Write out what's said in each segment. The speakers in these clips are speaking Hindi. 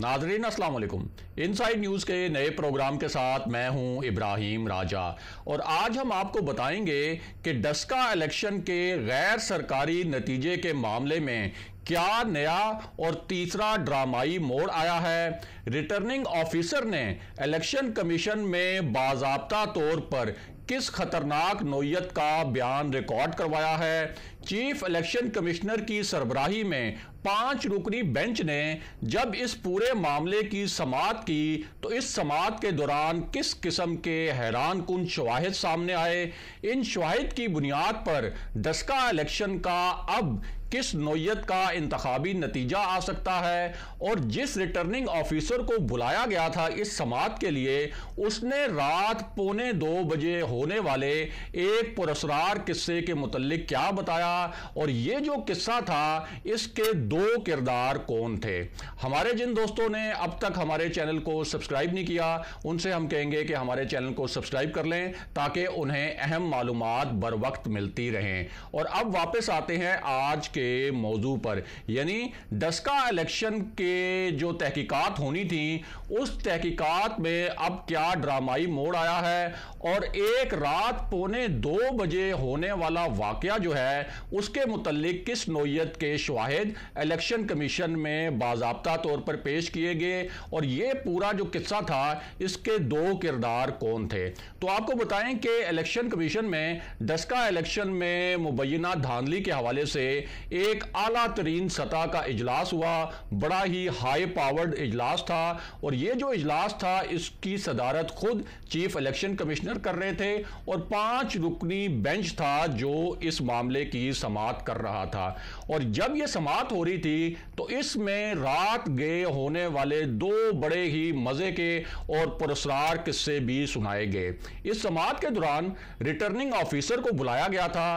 नाजरीन अस्सलाम वालेकुम इनसाइड न्यूज़ के नए प्रोग्राम के साथ मैं हूं इब्राहिम राजा और आज हम आपको बताएंगे कि डस्का इलेक्शन के गैर सरकारी नतीजे के मामले में क्या नया और तीसरा ड्रामाई मोड़ आया है रिटर्निंग ऑफिसर ने इलेक्शन कमीशन में बाबा तौर पर किस खतरनाक नोयत का बयान रिकॉर्ड करवाया है चीफ इलेक्शन कमिश्नर की सरबराही में पांच रुकनी बेंच ने जब इस पूरे मामले की समात की तो इस समात के दौरान किस किस्म के हैरान कन शवाहद सामने आए इन शवाहद की बुनियाद पर दसका इलेक्शन का अब किस नोयत का इंतबी नतीजा आ सकता है और जिस रिटर्निंग ऑफिसर को बुलाया गया था इस समात के लिए उसने रात पौने दो बजे होने वाले एक पुरस्कार किस्से के मुतलक क्या बताया और ये जो किस्सा था इसके दो किरदार कौन थे हमारे जिन दोस्तों ने अब तक हमारे चैनल को सब्सक्राइब नहीं किया उनसे हम कहेंगे कि हमारे चैनल को सब्सक्राइब कर लें ताकि उन्हें अहम मालूम बर वक्त मिलती रहें और अब वापस आते हैं आज के के मौजू पर यानी डस्का इलेक्शन के जो तहकीकात होनी थी उस तहकीकात में अब क्या ड्रामाई मोड़ आया है और एक रात पौने दो बजे होने वाला वाक़ जो है उसके मुतलक किस नोयत के शवाहद इलेक्शन कमीशन में बाबा तौर पर पेश किए गए और ये पूरा जो किस्सा था इसके दो किरदार कौन थे तो आपको बताएं कि इलेक्शन कमीशन में डस्का इलेक्शन में मुबैना धांधली के हवाले से एक आला तरीन सतह का इजलास हुआ बड़ा ही हाई पावर्ड इजलास था और ये जो इजलास था इसकी सदारत खुद चीफ इलेक्शन कमिश्नर कर रहे थे और पांच रुकनी बेंच था जो इस मामले की समात कर रहा था और जब ये समात हो रही थी तो इसमें रात गए होने वाले दो बड़े ही मज़े के और पुरस्कार किस्से भी सुनाए गए इस समात के दौरान रिटर्निंग ऑफिसर को बुलाया गया था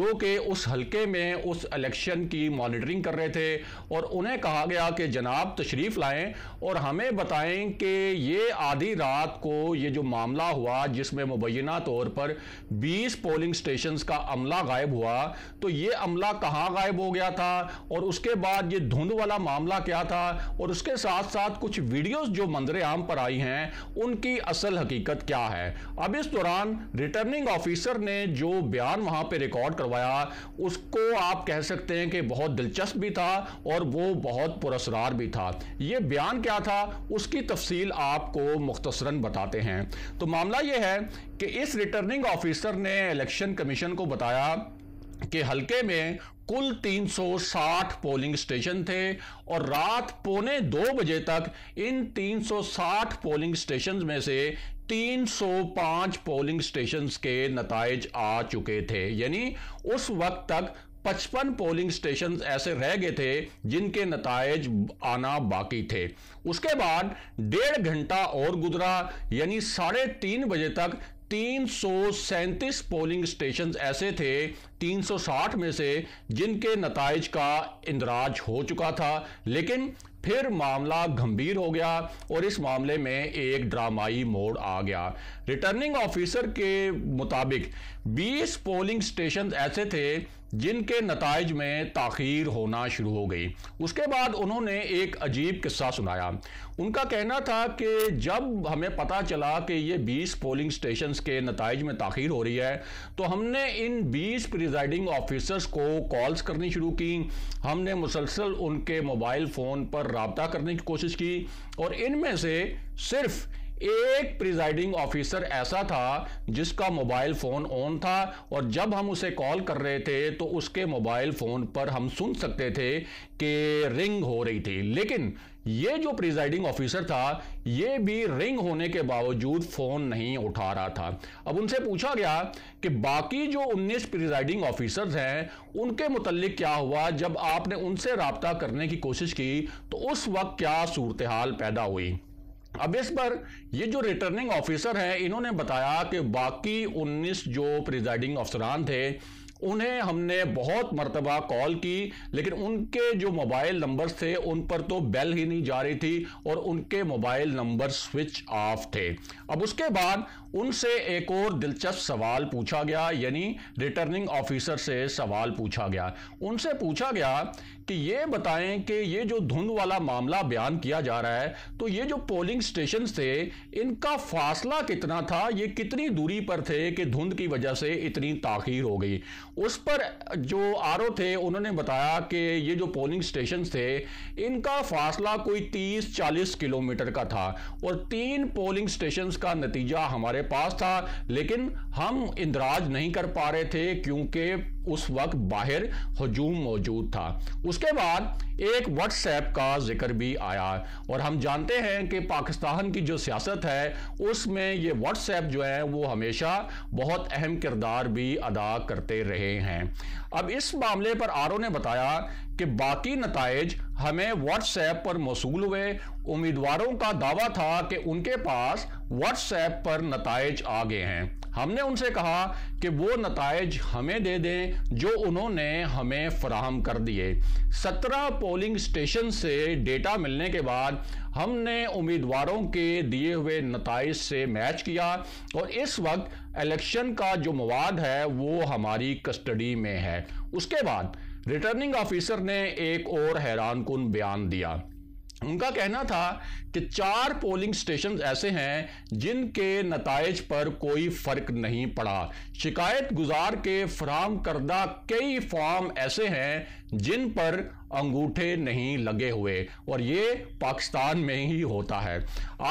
जो कि उस हल्के में उस इलेक्शन इलेक्शन की मॉनिटरिंग कर रहे थे और उन्हें कहा गया कि जनाब तशरीफ लाएं और हमें बताएं कि ये आधी रात को ये जो मामला हुआ जिसमें मुबैना तौर पर 20 पोलिंग स्टेशन का अमला गायब हुआ तो ये अमला कहाँ गायब हो गया था और उसके बाद ये धुंध वाला मामला क्या था और उसके साथ साथ कुछ वीडियोस जो मंजर आम पर आई हैं उनकी असल हकीकत क्या है अब इस दौरान रिटर्निंग ऑफिसर ने जो बयान वहां पर रिकॉर्ड करवाया उसको आप कह सकते सकते हैं कि बहुत दिलचस्प भी था और वो बहुत पुरसरार भी था ये बयान क्या था उसकी तफसील आपको मुख्तसरन बताते हैं तो मामला ये है कि इस रिटर्निंग ऑफिसर ने इलेक्शन कमीशन को बताया कि हल्के में कुल 360 पोलिंग स्टेशन थे और रात पौने दो बजे तक इन 360 पोलिंग स्टेशन में से 305 पोलिंग स्टेशन के नतज आ चुके थे यानी उस वक्त तक पचपन पोलिंग स्टेशन ऐसे रह गए थे जिनके नतज आना बाकी थे उसके बाद डेढ़ घंटा और गुजरा यानी साढ़े तीन बजे तक तीन पोलिंग स्टेशन ऐसे थे 360 में से जिनके नतज का इंदराज हो चुका था लेकिन फिर मामला गंभीर हो गया और इस मामले में एक ड्रामाई मोड़ आ गया रिटर्निंग ऑफिसर के मुताबिक 20 पोलिंग स्टेशन ऐसे थे जिनके नतज में तखीर होना शुरू हो गई उसके बाद उन्होंने एक अजीब किस्सा सुनाया उनका कहना था कि जब हमें पता चला कि ये 20 पोलिंग स्टेशन के नतज में तखीर हो रही है तो हमने इन 20 प्रिजाइडिंग ऑफिसर्स को कॉल्स करनी शुरू की हमने मुसलसल उनके मोबाइल फ़ोन पर रबता करने की कोशिश की और इनमें से सिर्फ़ एक प्रिजाइडिंग ऑफिसर ऐसा था जिसका मोबाइल फोन ऑन था और जब हम उसे कॉल कर रहे थे तो उसके मोबाइल फोन पर हम सुन सकते थे कि रिंग हो रही थी लेकिन ये जो प्रिजाइडिंग ऑफिसर था ये भी रिंग होने के बावजूद फोन नहीं उठा रहा था अब उनसे पूछा गया कि बाकी जो 19 प्रिजाइडिंग ऑफिसर्स हैं उनके मुतलिक क्या हुआ जब आपने उनसे रबता करने की कोशिश की तो उस वक्त क्या सूरत हाल पैदा हुई अब इस पर ये जो रिटर्निंग ऑफिसर हैं इन्होंने बताया कि बाकी 19 जो प्रिजाइडिंग अफसरान थे उन्हें हमने बहुत मरतबा कॉल की लेकिन उनके जो मोबाइल नंबर थे उन पर तो बेल ही नहीं जा रही थी और उनके मोबाइल नंबर स्विच ऑफ थे अब उसके बाद उनसे एक और दिलचस्प सवाल पूछा गया यानी रिटर्निंग ऑफिसर से सवाल पूछा गया उनसे पूछा गया कि ये बताएं कि ये जो धुंध वाला मामला बयान किया जा रहा है तो ये जो पोलिंग स्टेशन थे इनका फासला कितना था ये कितनी दूरी पर थे कि धुंध की वजह से इतनी ताखीर हो गई उस पर जो आर थे उन्होंने बताया कि ये जो पोलिंग स्टेशन थे इनका फासला कोई 30-40 किलोमीटर का था और तीन पोलिंग स्टेशन का नतीजा हमारे पास था लेकिन हम इंदराज नहीं कर पा रहे थे क्योंकि उस वक्त बाहर हजूम मौजूद था उसके बाद एक व्हाट्सएप का जिक्र भी आया और हम जानते हैं कि पाकिस्तान की जो सियासत है उसमें ये व्हाट्सएप जो है वो हमेशा बहुत अहम किरदार भी अदा करते रहे हैं अब इस मामले पर आर ने बताया कि बाकी नतज हमें व्हाट्सएप पर मौसू हुए उम्मीदवारों का दावा था कि उनके पास व्हाट्सएप पर नतज आ गए हैं हमने उनसे कहा कि वो नतज हमें दे दें जो उन्होंने हमें फराहम कर दिए सत्रह पोलिंग स्टेशन से डेटा मिलने के बाद हमने उम्मीदवारों के दिए हुए नतज से मैच किया और इस वक्त इलेक्शन का जो मवाद है वो हमारी कस्टडी में है उसके बाद रिटर्निंग ऑफिसर ने एक और हैरान कन बयान दिया उनका कहना था कि चार पोलिंग स्टेशन ऐसे हैं जिनके नतज पर कोई फर्क नहीं पड़ा शिकायत गुजार के फ्राहम करदा कई फॉर्म ऐसे हैं जिन पर अंगूठे नहीं लगे हुए और ये पाकिस्तान में ही होता है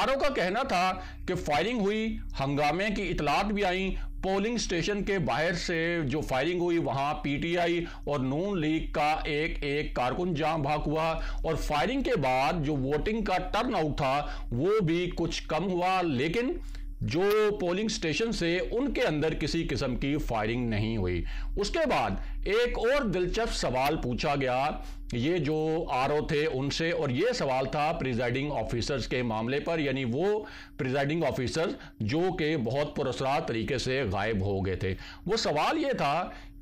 आर का कहना था कि फायरिंग हुई हंगामे की इतलात भी आई पोलिंग स्टेशन के बाहर से जो फायरिंग हुई वहां पीटीआई और नून लीग का एक एक कारकुन जाम भाग हुआ और फायरिंग के बाद जो वोटिंग का टर्न आउट था वो भी कुछ कम हुआ लेकिन जो पोलिंग स्टेशन से उनके अंदर किसी किस्म की फायरिंग नहीं हुई उसके बाद एक और दिलचस्प सवाल पूछा गया ये जो आर थे उनसे और ये सवाल था प्रिजाइडिंग ऑफिसर्स के मामले पर यानी वो प्रिजाइडिंग ऑफिसर जो कि बहुत पुरस्कार तरीके से गायब हो गए थे वो सवाल ये था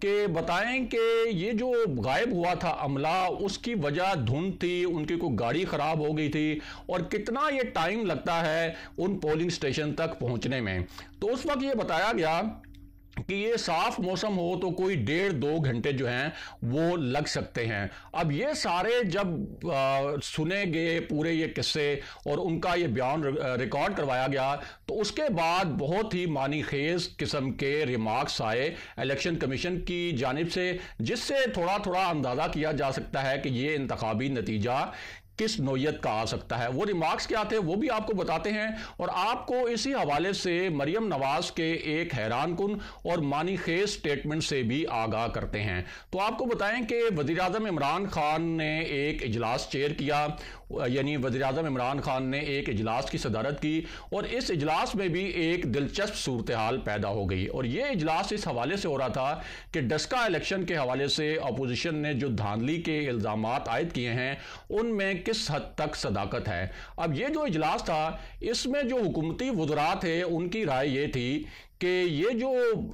कि बताएं कि ये जो गायब हुआ था अमला उसकी वजह धुंध थी उनकी कोई गाड़ी ख़राब हो गई थी और कितना ये टाइम लगता है उन पोलिंग स्टेशन तक पहुंचने में तो उस वक्त ये बताया गया कि ये साफ मौसम हो तो कोई डेढ़ दो घंटे जो हैं वो लग सकते हैं अब ये सारे जब सुने गए पूरे ये किस्से और उनका ये बयान रिकॉर्ड करवाया गया तो उसके बाद बहुत ही मानी खेज किस्म के रिमार्क्स आए इलेक्शन कमीशन की जानब से जिससे थोड़ा थोड़ा अंदाज़ा किया जा सकता है कि ये इंतबी नतीजा किस नोयत का आ सकता है वो रिमार्क्स क्या थे वो भी आपको बताते हैं और आपको इसी हवाले से मरियम नवाज के एक हैरान कन और मानी खेज स्टेटमेंट से भी आगाह करते हैं तो आपको बताएं कि वजी अजम इमरान खान ने एक इजलास चेयर किया यानी वजी अजम इमरान खान ने एक इजलास की सदारत की और इस इजलास में भी एक दिलचस्प सूरत हाल पैदा हो गई और ये इजलास इस हवाले से हो रहा था कि डस्का इलेक्शन के हवाले से अपोजिशन ने जो धांधली के इल्ज़ाम आयद किए हैं उनमें किस हद तक सदाकत है अब ये जो इजलास था इसमें जो हुकूमती वजरा थे उनकी राय ये थी कि ये जो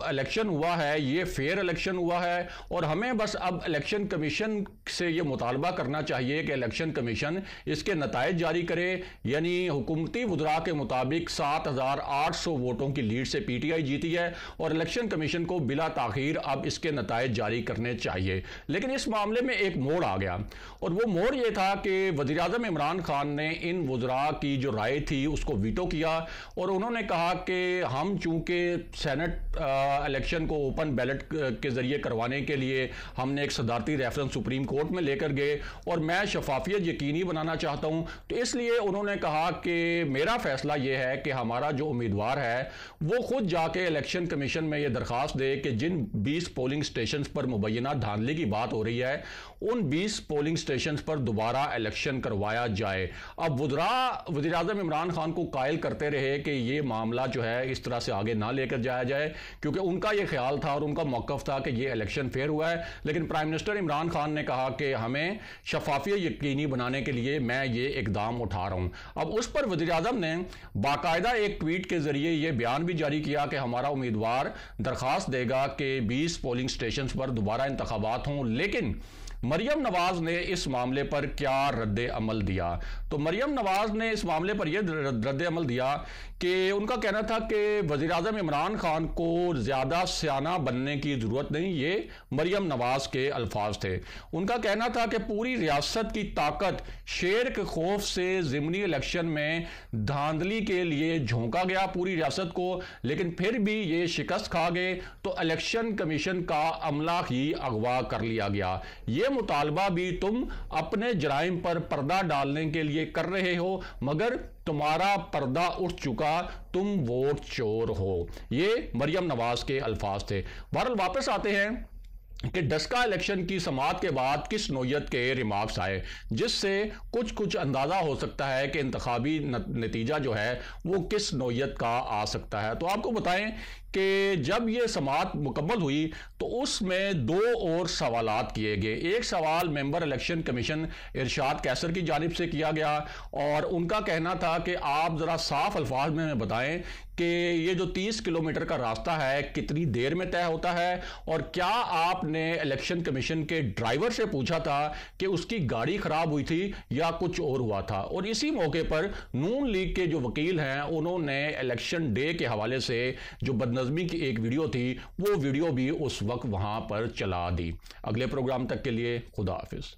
इलेक्शन हुआ है ये फेयर इलेक्शन हुआ है और हमें बस अब इलेक्शन कमीशन से ये मुतालबा करना चाहिए कि इलेक्शन कमीशन इसके नतज जारी करे यानी हुकूमती वजरा के मुताबिक सात हज़ार आठ सौ वोटों की लीड से पी टी आई जीती है और इलेक्शन कमीशन को बिला तखिर अब इसके नतज जारी करने चाहिए लेकिन इस मामले में एक मोड़ आ गया और वो मोड़ ये था कि वजी अजम इमरान खान ने इन वजरा की जो राय थी उसको वीटो किया और उन्होंने कहा कि हम चूँकि सेनेट इलेक्शन को ओपन बैलेट के ज़रिए करवाने के लिए हमने एक सदारती रेफरेंस सुप्रीम कोर्ट में लेकर गए और मैं शफाफियत यकीनी बनाना चाहता हूँ तो इसलिए उन्होंने कहा कि मेरा फैसला ये है कि हमारा जो उम्मीदवार है वो खुद जाके इलेक्शन कमीशन में ये दरख्वास्त दे कि जिन बीस पोलिंग स्टेशन पर मुबैना धांधली की बात हो रही है उन बीस पोलिंग स्टेशन पर दोबारा इलेक्शन करवाया जाए अब वजरा वजी अजम इमरान खान को कायल करते रहे कि ये मामला जो है इस तरह से आगे ना ले लेकर जाया जाए क्योंकि उनका यह ख्याल था और उनका मौकफ था कि यह इलेक्शन फेयर हुआ है लेकिन प्राइम मिनिस्टर इमरान खान ने कहा कि हमें शफाफियत यकीनी बनाने के लिए मैं ये इकदाम उठा रहा हूं अब उस पर वजी अजम ने बाकायदा एक ट्वीट के जरिए यह बयान भी जारी किया कि हमारा उम्मीदवार दरखास्त देगा कि बीस पोलिंग स्टेशन पर दोबारा इंतबात हों लेकिन मरियम नवाज ने इस मामले पर क्या रद्द अमल दिया तो मरियम नवाज ने इस मामले पर यह रद्द अमल दिया कि उनका कहना था कि वजीर अजम इमरान खान को ज़्यादा सियाना बनने की ज़रूरत नहीं ये मरियम नवाज के अल्फाज थे उनका कहना था कि पूरी रियासत की ताकत शेर के खौफ से ज़मनी इलेक्शन में धांधली के लिए झोंका गया पूरी रियासत को लेकिन फिर भी ये शिकस्त खा गए तो इलेक्शन कमीशन का अमला ही अगवा कर लिया गया ये मुतालबा भी तुम अपने जराइम पर पर्दा डालने के लिए कर रहे हो मगर तुम्हारा पर्दा उठ चुका तुम वोट चोर हो ये मरियम नवाज के अल्फाज थे बहरहाल वापस आते हैं कि डस्का इलेक्शन की समात के बाद किस नोयत के रिमार्क्स आए जिससे कुछ कुछ अंदाज़ा हो सकता है कि इंतबी नतीजा जो है वो किस नोयत का आ सकता है तो आपको बताएं कि जब ये समात मुकम्मल हुई तो उसमें दो और सवाल किए गए एक सवाल member election commission Irshad Qaiser की जानब से किया गया और उनका कहना था कि आप ज़रा साफ अल्फाज में हमें बताएं कि ये जो 30 किलोमीटर का रास्ता है कितनी देर में तय होता है और क्या आपने इलेक्शन कमीशन के ड्राइवर से पूछा था कि उसकी गाड़ी ख़राब हुई थी या कुछ और हुआ था और इसी मौके पर नून लीग के जो वकील हैं उन्होंने इलेक्शन डे के हवाले से जो बदन नज़मी की एक वीडियो थी वो वीडियो भी उस वक्त वहाँ पर चला दी अगले प्रोग्राम तक के लिए खुदा हाफिज़